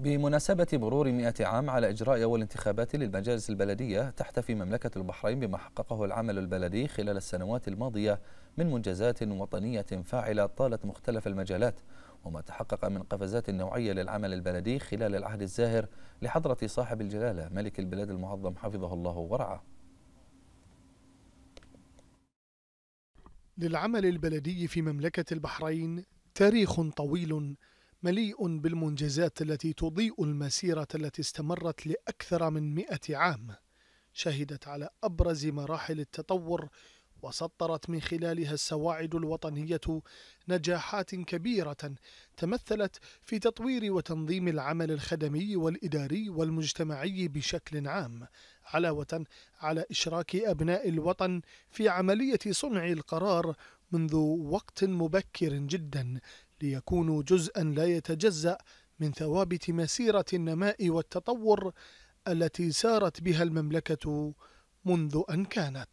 بمناسبة مرور 100 عام على إجراء أول انتخابات للمجالس البلدية تحتفي مملكة البحرين بما حققه العمل البلدي خلال السنوات الماضية من منجزات وطنية فاعلة طالت مختلف المجالات وما تحقق من قفزات نوعية للعمل البلدي خلال العهد الزاهر لحضرة صاحب الجلالة ملك البلاد المعظم حفظه الله ورعاه للعمل البلدي في مملكة البحرين تاريخ طويل مليء بالمنجزات التي تضيء المسيرة التي استمرت لأكثر من مئة عام شهدت على أبرز مراحل التطور وسطرت من خلالها السواعد الوطنية نجاحات كبيرة تمثلت في تطوير وتنظيم العمل الخدمي والإداري والمجتمعي بشكل عام، علاوة على إشراك أبناء الوطن في عملية صنع القرار منذ وقت مبكر جدا ليكونوا جزءا لا يتجزأ من ثوابت مسيرة النماء والتطور التي سارت بها المملكة منذ أن كانت.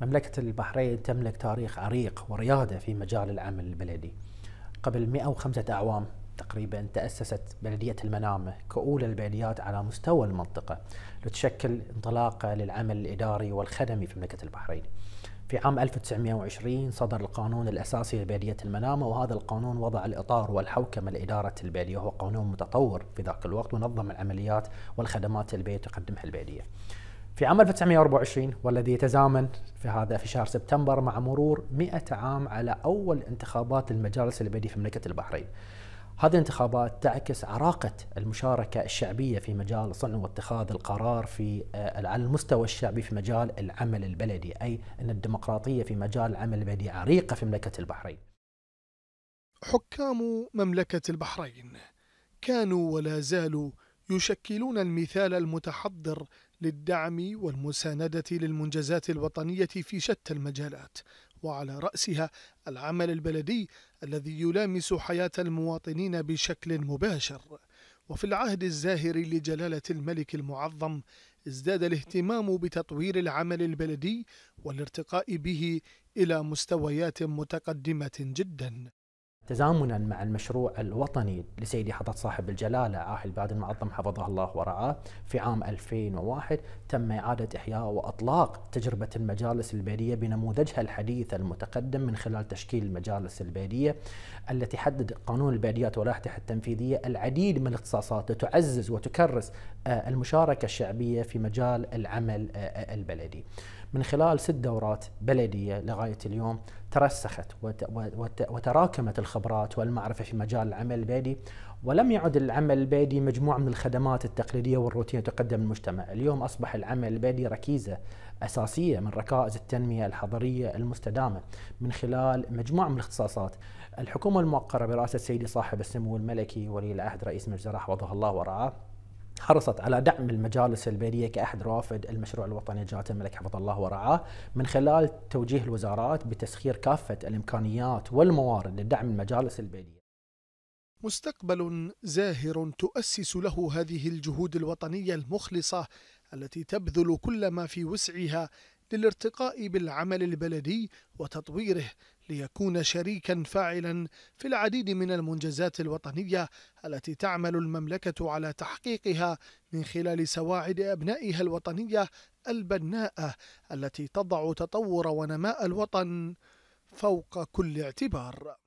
مملكة البحرين تملك تاريخ عريق وريادة في مجال العمل البلدي. قبل 105 أعوام تقريبا تأسست بلدية المنامة كأولى البلديات على مستوى المنطقة لتشكل انطلاقة للعمل الإداري والخدمي في مملكة البحرين. في عام 1920 صدر القانون الأساسي لبلدية المنامة وهذا القانون وضع الإطار والحوكمة لإدارة البلدية وهو قانون متطور في ذاك الوقت ونظم العمليات والخدمات البيئية تقدمها البلدية في عام 1924 والذي يتزامن في هذا في شهر سبتمبر مع مرور 100 عام على أول انتخابات للمجالس البلدية في مملكة البحرين هذه الانتخابات تعكس عراقة المشاركة الشعبية في مجال صنع واتخاذ القرار في آه، على المستوى الشعبي في مجال العمل البلدي أي أن الديمقراطية في مجال العمل البلدي عريقة في مملكة البحرين حكام مملكة البحرين كانوا ولا زالوا يشكلون المثال المتحضر للدعم والمساندة للمنجزات الوطنية في شتى المجالات وعلى رأسها العمل البلدي الذي يلامس حياة المواطنين بشكل مباشر وفي العهد الزاهر لجلالة الملك المعظم ازداد الاهتمام بتطوير العمل البلدي والارتقاء به إلى مستويات متقدمة جداً تزامنا مع المشروع الوطني لسيدي حضرة صاحب الجلالة آه بادن المعظم حفظه الله ورعاه في عام 2001 تم إعادة إحياء وأطلاق تجربة المجالس البيرية بنموذجها الحديث المتقدم من خلال تشكيل المجالس البيرية التي حدد قانون البيريات ولائحته التنفيذية العديد من الاختصاصات لتعزز وتكرس آه، المشاركة الشعبية في مجال العمل آه، آه، البلدي. من خلال ست دورات بلديه لغايه اليوم ترسخت وتراكمت الخبرات والمعرفه في مجال العمل البيدي ولم يعد العمل البيدي مجموعه من الخدمات التقليديه والروتينيه تقدم للمجتمع، اليوم اصبح العمل البيدي ركيزه اساسيه من ركائز التنميه الحضريه المستدامه من خلال مجموعه من الاختصاصات. الحكومه الموقره برئاسه سيدي صاحب السمو الملكي ولي العهد رئيس مجلس الوزراء حفظه الله ورعاه حرصت على دعم المجالس البيريه كأحد رافد المشروع الوطني لجنة الملك حفظ الله ورعاه من خلال توجيه الوزارات بتسخير كافة الإمكانيات والموارد لدعم المجالس البيريه. مستقبل زاهر تؤسس له هذه الجهود الوطنية المخلصة التي تبذل كل ما في وسعها للارتقاء بالعمل البلدي وتطويره ليكون شريكا فاعلا في العديد من المنجزات الوطنية التي تعمل المملكة على تحقيقها من خلال سواعد أبنائها الوطنية البناءة التي تضع تطور ونماء الوطن فوق كل اعتبار